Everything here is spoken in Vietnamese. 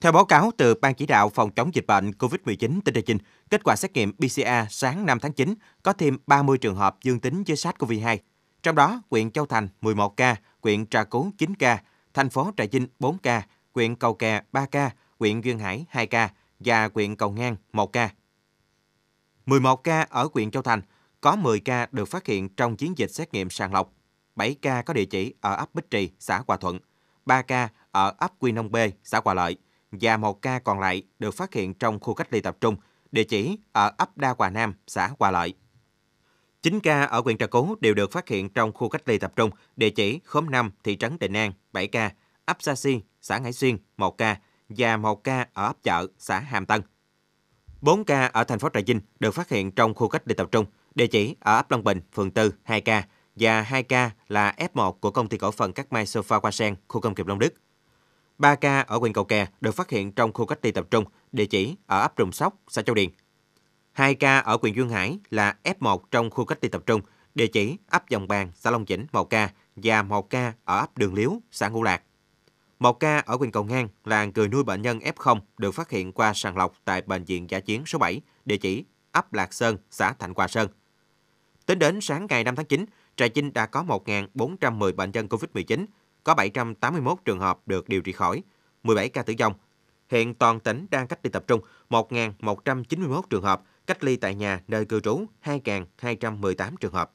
Theo báo cáo từ Ban chỉ đạo phòng chống dịch bệnh COVID-19 tỉnh Trà Vinh, kết quả xét nghiệm PCR sáng 5 tháng 9 có thêm 30 trường hợp dương tính với SARS-CoV-2. Trong đó, huyện Châu Thành 11 ca, huyện Trà Cú 9 ca, thành phố Trà Vinh 4 ca, huyện Cầu Kè 3 ca, huyện Duyên Hải 2 ca và huyện Cầu Ngang 1 ca. 11 ca ở huyện Châu Thành, có 10 ca được phát hiện trong chiến dịch xét nghiệm sàng lọc, 7 ca có địa chỉ ở ấp Bích Trì, xã Hòa Thuận, 3 ca ở ấp Quy Nông B, xã Hòa Lợi – và một ca còn lại được phát hiện trong khu cách ly tập trung, địa chỉ ở ấp Đa Hòa Nam, xã Hòa Lợi. 9 ca ở huyện Trà Cú đều được phát hiện trong khu cách ly tập trung, địa chỉ khóm 5, thị trấn Định An, 7 ca, ấp Sa Si, xã Ngãi Xuyên, 1 ca và 1 ca ở ấp chợ, xã Hàm Tân. 4 ca ở thành phố Trà Vinh được phát hiện trong khu cách ly tập trung, địa chỉ ở ấp Long Bình, phường 4, 2 ca và 2 ca là F1 của công ty cổ phần các mai sofa Qua Sen, khu công nghiệp Long Đức. 3 ca ở huyện Cầu Kè được phát hiện trong khu cách ly tập trung, địa chỉ ở ấp Rùng Sóc, xã Châu Điền. 2 ca ở huyện Duyên Hải là F1 trong khu cách ly tập trung, địa chỉ ấp Dòng Bàn, xã Long Chỉnh, 1 ca và 1 ca ở ấp Đường Liếu, xã Ngũ Lạc. 1 ca ở huyện Cầu Ngang là người nuôi bệnh nhân F0 được phát hiện qua sàng lọc tại Bệnh viện Giả chiến số 7, địa chỉ ấp Lạc Sơn, xã Thạnh Hòa Sơn. Tính đến sáng ngày 5 tháng 9, Trà Vinh đã có 1.410 bệnh nhân COVID-19, có 781 trường hợp được điều trị khỏi, 17 ca tử vong. Hiện toàn tỉnh đang cách ly tập trung 1.191 trường hợp, cách ly tại nhà nơi cư trú 2.218 trường hợp.